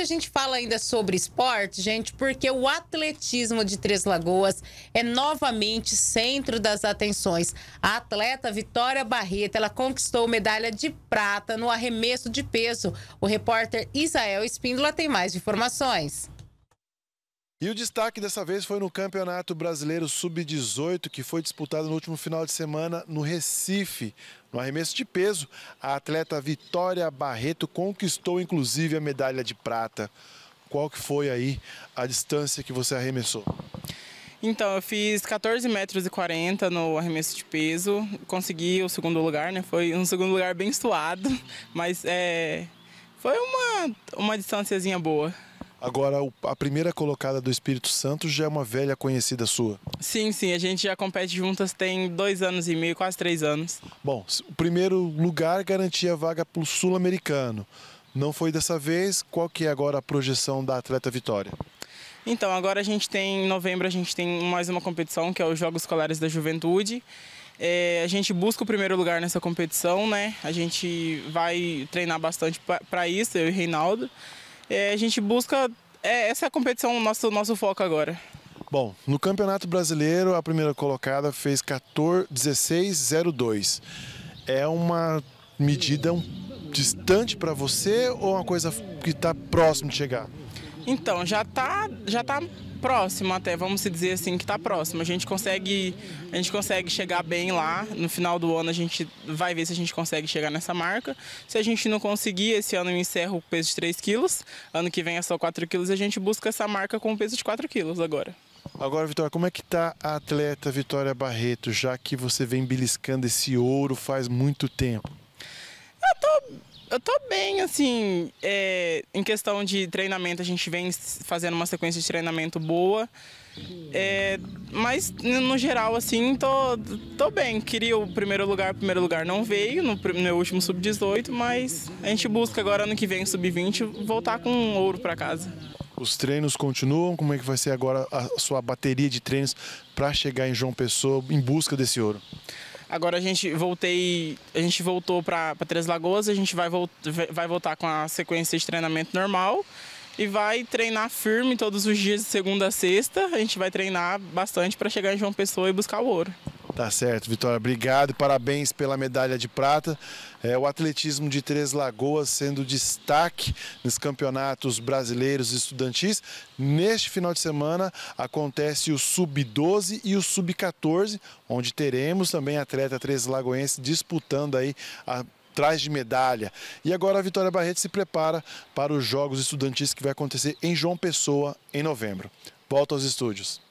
a gente fala ainda sobre esporte, gente, porque o atletismo de Três Lagoas é novamente centro das atenções. A atleta Vitória Barreto, ela conquistou medalha de prata no arremesso de peso. O repórter Isael Espíndola tem mais informações. E o destaque dessa vez foi no Campeonato Brasileiro Sub-18, que foi disputado no último final de semana no Recife. No arremesso de peso, a atleta Vitória Barreto conquistou inclusive a medalha de prata. Qual que foi aí a distância que você arremessou? Então, eu fiz 14 metros e 40 no arremesso de peso, consegui o segundo lugar, né? Foi um segundo lugar bem suado, mas é, foi uma, uma distânciazinha boa. Agora, a primeira colocada do Espírito Santo já é uma velha conhecida sua. Sim, sim, a gente já compete juntas tem dois anos e meio, quase três anos. Bom, o primeiro lugar garantia a vaga para o Sul-Americano. Não foi dessa vez, qual que é agora a projeção da atleta Vitória? Então, agora a gente tem, em novembro, a gente tem mais uma competição, que é os Jogos Escolares da Juventude. É, a gente busca o primeiro lugar nessa competição, né? A gente vai treinar bastante para isso, eu e Reinaldo. É, a gente busca. É, essa é a competição, nosso, nosso foco agora. Bom, no Campeonato Brasileiro, a primeira colocada fez 14:16:02 É uma medida distante para você ou é uma coisa que está próximo de chegar? Então, já está já tá próximo até, vamos dizer assim, que está próximo. A gente consegue a gente consegue chegar bem lá. No final do ano a gente vai ver se a gente consegue chegar nessa marca. Se a gente não conseguir, esse ano eu encerro o peso de 3 quilos. Ano que vem é só 4 quilos e a gente busca essa marca com o peso de 4 quilos agora. Agora, Vitória, como é que está a atleta Vitória Barreto, já que você vem beliscando esse ouro faz muito tempo? Eu tô bem, assim, é, em questão de treinamento, a gente vem fazendo uma sequência de treinamento boa. É, mas no geral, assim, tô, tô bem. Queria o primeiro lugar, o primeiro lugar não veio no meu último sub-18, mas a gente busca agora ano que vem sub-20 voltar com ouro para casa. Os treinos continuam? Como é que vai ser agora a sua bateria de treinos para chegar em João Pessoa em busca desse ouro? Agora a gente voltei, a gente voltou para Três Lagoas, a gente vai, vai voltar com a sequência de treinamento normal e vai treinar firme todos os dias de segunda a sexta. A gente vai treinar bastante para chegar em João Pessoa e buscar o ouro. Tá certo, Vitória. Obrigado e parabéns pela medalha de prata. É, o atletismo de Três Lagoas sendo destaque nos campeonatos brasileiros e estudantis. Neste final de semana acontece o Sub-12 e o Sub-14, onde teremos também atleta Três Lagoense disputando aí a traz de medalha. E agora a Vitória Barreto se prepara para os Jogos Estudantis que vai acontecer em João Pessoa em novembro. Volta aos estúdios.